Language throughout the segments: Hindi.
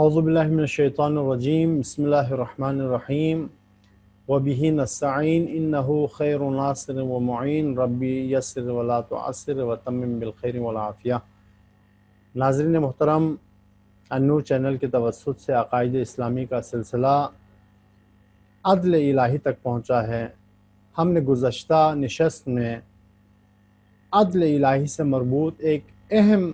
अज़बिल्लिनशैतानरजीम बसमीम वबी नस्तिन इन खैर नासर रबी यसर वला तो असर व तम बिलखैर वाफ़िया नाजरन मोहतरम अनूर चैनल के तवसत से अकायद इस्लामी का सिलसिला अदल इलाही तक पहुँचा है हमने गुज्त नशस्त में अदल इलाही से मरबूत एक अहम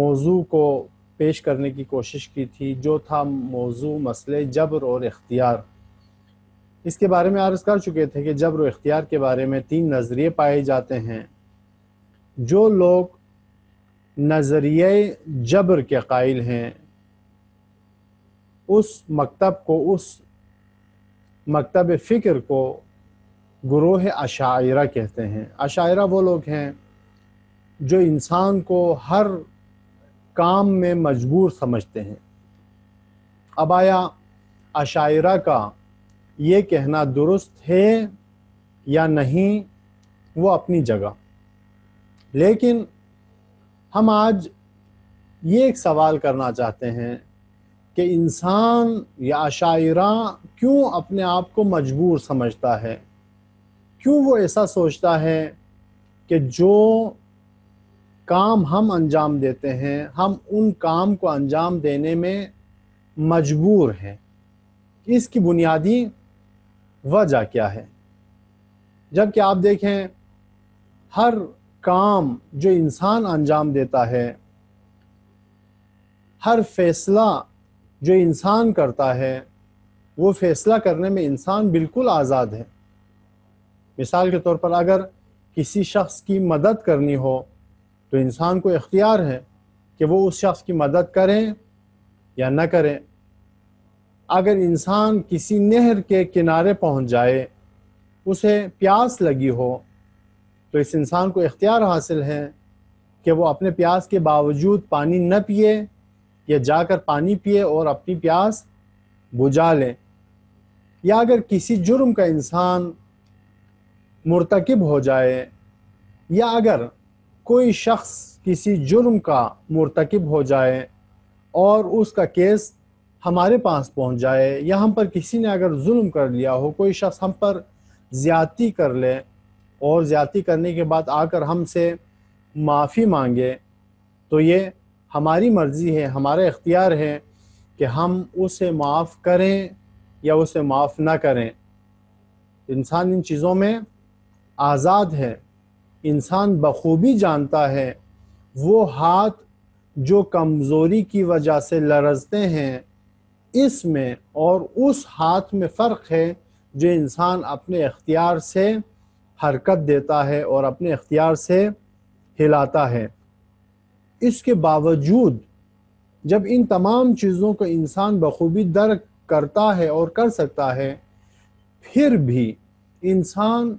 मौजू को पेश करने की कोशिश की थी जो था मौजू मसले जबर और इख्तियार इसके बारे में आर्ज़ कर चुके थे कि जबर इख्तियार के बारे में तीन नज़रिए पाए जाते हैं जो लोग नज़रिए जबर के कायल हैं उस मकतब को उस मकतब फ़िक्र को गुरोह अशायरा कहते हैं अशायरा वो लोग हैं जो इंसान को हर काम में मजबूर समझते हैं अबाया अशायरा का ये कहना दुरुस्त है या नहीं वो अपनी जगह लेकिन हम आज ये एक सवाल करना चाहते हैं कि इंसान या अशायरा क्यों अपने आप को मजबूर समझता है क्यों वो ऐसा सोचता है कि जो काम हम अंजाम देते हैं हम उन काम को अंजाम देने में मजबूर हैं इसकी बुनियादी वजह क्या है जबकि आप देखें हर काम जो इंसान अंजाम देता है हर फैसला जो इंसान करता है वो फैसला करने में इंसान बिल्कुल आज़ाद है मिसाल के तौर पर अगर किसी शख्स की मदद करनी हो तो इंसान को इख्तियार है कि वो उस शख्स की मदद करें या ना करें अगर इंसान किसी नहर के किनारे पहुंच जाए उसे प्यास लगी हो तो इस इंसान को इख्तियार हासिल है कि वो अपने प्यास के बावजूद पानी न पिए या जाकर पानी पिए और अपनी प्यास बुझा लें या अगर किसी जुर्म का इंसान मुरतकब हो जाए या अगर कोई शख्स किसी जुर्म का मरतकब हो जाए और उसका केस हमारे पास पहुंच जाए या हम पर किसी ने अगर जुल्म कर लिया हो कोई शख्स हम पर ज़्यादती कर ले और ज़्यादती करने के बाद आकर हमसे माफ़ी मांगे तो ये हमारी मर्ज़ी है हमारा इख्तियार है कि हम उसे माफ़ करें या उसे माफ़ ना करें इंसान इन चीज़ों में आज़ाद है इंसान बखूबी जानता है वो हाथ जो कमज़ोरी की वजह से लरजते हैं इसमें और उस हाथ में फ़र्क है जो इंसान अपने अख्तियार से हरकत देता है और अपने अख्तियार से हिलाता है इसके बावजूद जब इन तमाम चीज़ों को इंसान बखूबी दर्क करता है और कर सकता है फिर भी इंसान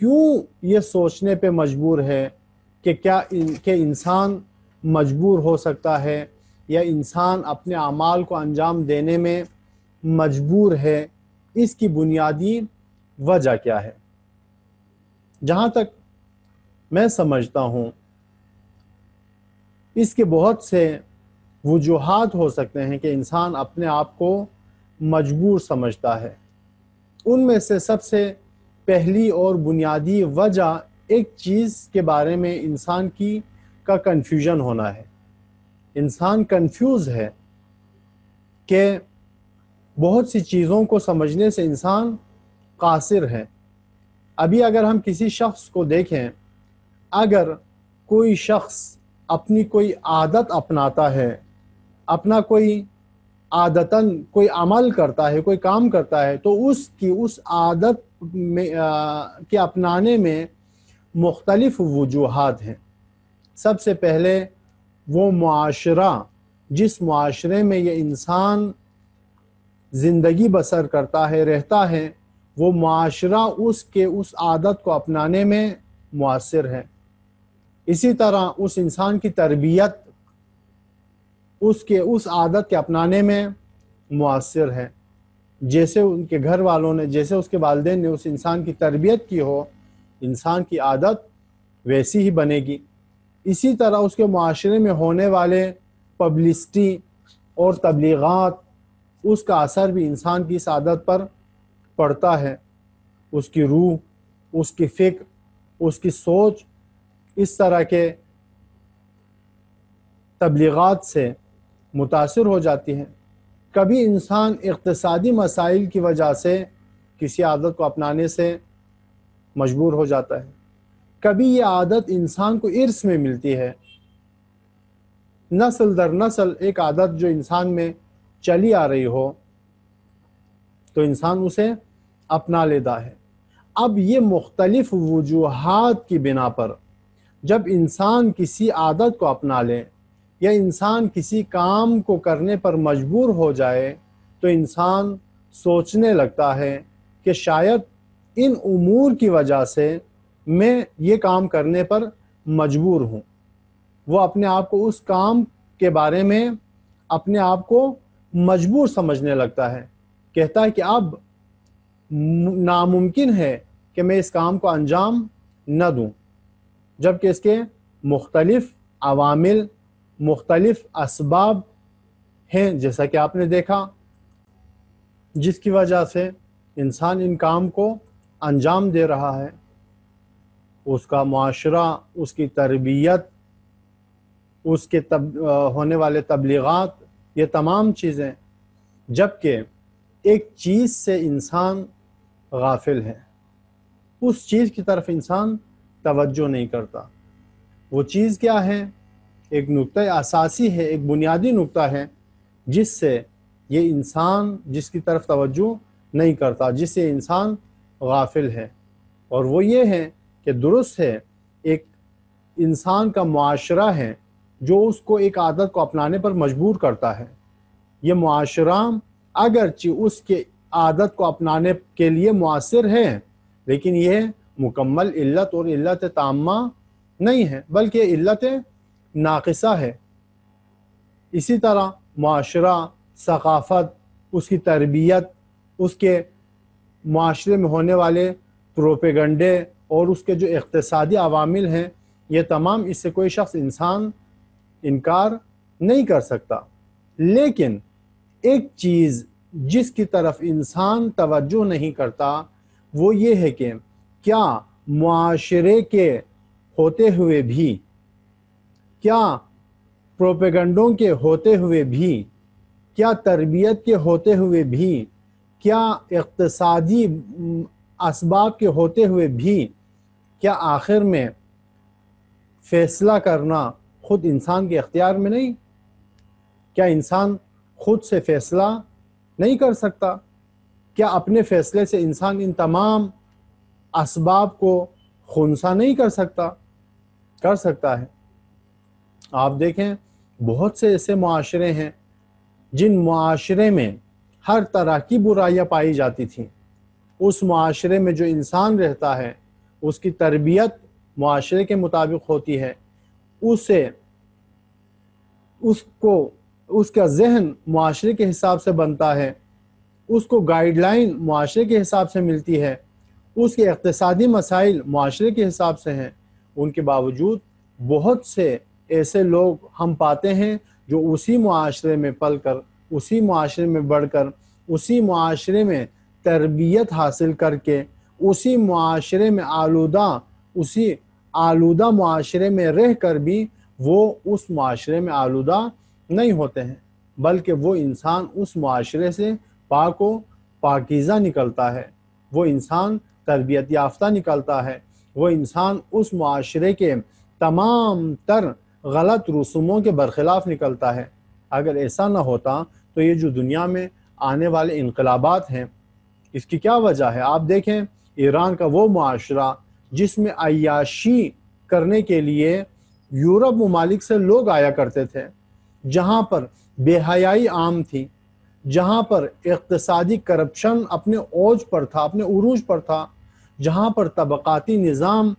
क्यों ये सोचने पे मजबूर है कि क्या के इंसान मजबूर हो सकता है या इंसान अपने अमाल को अंजाम देने में मजबूर है इसकी बुनियादी वजह क्या है जहाँ तक मैं समझता हूँ इसके बहुत से वजूहत हो सकते हैं कि इंसान अपने आप को मजबूर समझता है उनमें से सबसे पहली और बुनियादी वजह एक चीज़ के बारे में इंसान की का कन्फ्यूजन होना है इंसान कंफ्यूज है कि बहुत सी चीज़ों को समझने से इंसान कासिर है अभी अगर हम किसी शख्स को देखें अगर कोई शख्स अपनी कोई आदत अपनाता है अपना कोई आदतन कोई अमल करता है कोई काम करता है तो उसकी उस आदत में आ, के अपनाने में मुख्तलफ़ वजूहत हैं सबसे पहले वो माशरा जिस माशरे में ये इंसान ज़िंदगी बसर करता है रहता है वो माशरा उसके उस आदत को अपनाने में मुसर है इसी तरह उस इंसान की तरबियत उसके उस आदत के अपनाने में मुसर है जैसे उनके घर वालों ने जैसे उसके वालदे ने उस इंसान की तरबियत की हो इंसान की आदत वैसी ही बनेगी इसी तरह उसके माशरे में होने वाले पब्लिसटी और तबलीगत उसका असर भी इंसान की इस आदत पर पड़ता है उसकी रूह उसकी फ़िक्र उसकी सोच इस तरह के तबलीगत से मुतासर हो जाती हैं कभी इंसान इकतसादी मसाइल की वजह से किसी आदत को अपनाने से मजबूर हो जाता है कभी ये आदत इंसान को इर्स में मिलती है नस्ल दर नस्ल एक आदत जो इंसान में चली आ रही हो तो इंसान उसे अपना लेता है अब ये मुख्तलिफ वजूहत की बिना पर जब इंसान किसी आदत को अपना ले या इंसान किसी काम को करने पर मजबूर हो जाए तो इंसान सोचने लगता है कि शायद इन उमूर की वजह से मैं ये काम करने पर मजबूर हूँ वो अपने आप को उस काम के बारे में अपने आप को मजबूर समझने लगता है कहता है कि अब नामुमकिन है कि मैं इस काम को अंजाम न दूं जबकि इसके मुख्तलिफ़ अवामिल मुख्तलिफ इसबाब हैं जैसा कि आपने देखा जिसकी वजह से इंसान इन काम को अंजाम दे रहा है उसका माशरा उसकी तरबियत उसके तब होने वाले तबलीगत ये तमाम चीज़ें जबकि एक चीज़ से इंसान गाफिल है उस चीज़ की तरफ इंसान तवज्जो नहीं करता वो चीज़ क्या है एक नुकता असासी है एक बुनियादी नुकता है जिससे ये इंसान जिसकी तरफ तवज्जो नहीं करता जिससे इंसान गाफिल है और वो ये है कि दुरुस्त है एक इंसान का माशरा है जो उसको एक आदत को अपनाने पर मजबूर करता है ये माशरा अगरचि उसके आदत को अपनाने के लिए मुasर है लेकिन यह मुकम्मल इल्लत और इल्लत तामा नहीं है बल्कि इल्लत नाकसा है इसी तरह माशरा सकाफ़त उसकी तरबियत उसके माशरे में होने वाले प्रोपेगंडे और उसके जो इकतदी अवामिल हैं ये तमाम इससे कोई शख्स इंसान इनकार नहीं कर सकता लेकिन एक चीज़ जिसकी तरफ इंसान तवज्जो नहीं करता वो ये है कि क्या माशरे के होते हुए भी क्या प्रोपेगंडों के होते हुए भी क्या तरबियत के होते हुए भी क्या इकतसादी इसबाब के होते हुए भी क्या आखिर में फैसला करना ख़ुद इंसान के अख्तियार में नहीं क्या इंसान ख़ुद से फैसला नहीं कर सकता क्या अपने फैसले से इंसान इन तमाम इसबाब को खुनसा नहीं कर सकता कर सकता है आप देखें बहुत से ऐसे माशरे हैं जिन माशरे में हर तरह की बुराइयाँ पाई जाती थी उस माशरे में जो इंसान रहता है उसकी तरबियत माशरे के मुताबिक होती है उसे उसको उसका जहन माशरे के हिसाब से बनता है उसको गाइडलाइन माशरे के हिसाब से मिलती है उसके इकतसादी मसाइल माशरे के हिसाब से हैं उनके बावजूद बहुत से ऐसे लोग हम पाते हैं जो उसी माशरे में पल कर उसी माशरे में बढ़ कर उसी माशरे में तरबियत हासिल करके उसी माशरे में आलूदा उसी आलूदा माशरे में रह कर भी वो उस माशरे में आलूदा नहीं होते हैं बल्कि वो इंसान उस माशरे से पाको पाकिज़ा निकलता है वो इंसान तरबियत याफ्ता निकलता है वो इंसान उस माशरे के तमाम तर गलत रसूमों के बरखिलाफ निकलता है अगर ऐसा ना होता तो ये जो दुनिया में आने वाले इनकलाबात हैं इसकी क्या वजह है आप देखें ईरान का वो माशरा जिसमें अयाशी करने के लिए यूरोप ममालिक से लोग आया करते थे जहाँ पर बेहयाई आम थी जहाँ पर इकतसादी करप्शन अपने ओज पर था अपने उरूज पर था जहाँ पर तबकती निज़ाम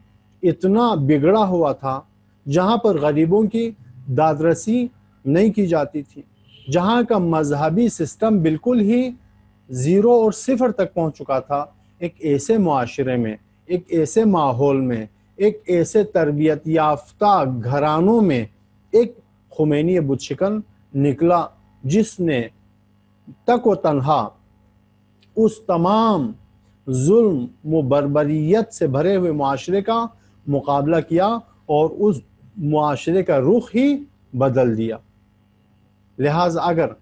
इतना बिगड़ा हुआ था जहाँ पर गरीबों की दादरसी नहीं की जाती थी जहाँ का मजहबी सिस्टम बिल्कुल ही ज़ीरो और सिफर तक पहुँच चुका था एक ऐसे माशरे में एक ऐसे माहौल में एक ऐसे तरबियत याफ्ता घरानों में एक खुमैनी बुतशिकन निकला जिसने तक व तनहा उस तमाम जुल्म व बरबरीत से भरे हुए माशरे का मुकाबला किया और उस माशरे का रुख ही बदल दिया लिहाजा अगर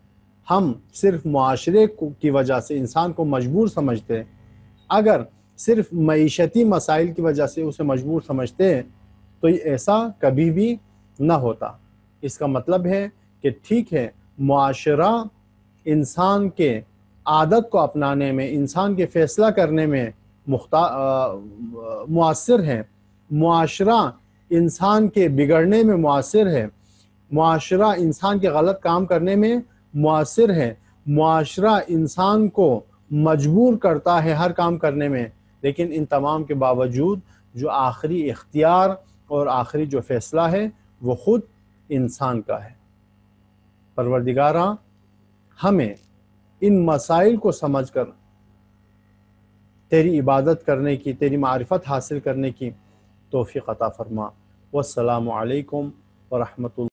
हम सिर्फ माशरे की वजह से इंसान को मजबूर समझते हैं अगर सिर्फ मीशती मसाइल की वजह से उसे मजबूर समझते हैं तो ये ऐसा कभी भी ना होता इसका मतलब है कि ठीक है माशरा इंसान के आदत को अपनाने में इंसान के फ़ैसला करने में मुख्ता मुसर है माशरा इंसान के बिगड़ने में मुसर है माशरा इंसान के गलत काम करने में मुसर है माशरा इंसान को मजबूर करता है हर काम करने में लेकिन इन तमाम के बावजूद जो आखिरी इख्तियार और आखिरी जो फैसला है वो ख़ुद इंसान का है परवरदिगारा हमें इन मसाइल को समझ कर तेरी इबादत करने की तेरी मारफत हासिल करने की तोफ़ी क़ता फ़रमा वालकम वरहमल